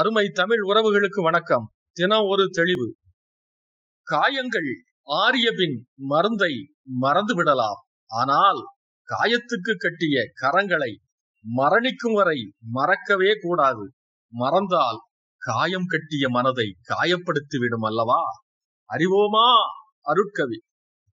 அருமை தமிழ் உறவுகளுக்கு வணக்கம் தினம் ஒரு தெளிவு காயங்கள் ஆரிய பின் மருந்தை மறந்து விடலாம் ஆனால் காயத்துக்கு கட்டிய கரங்களை மரணிக்கும் வரை மறக்கவே கூடாது மறந்தால் காயம் கட்டிய மனதை காயப்படுத்திவிடும் அல்லவா அறிவோமா அருட்கவி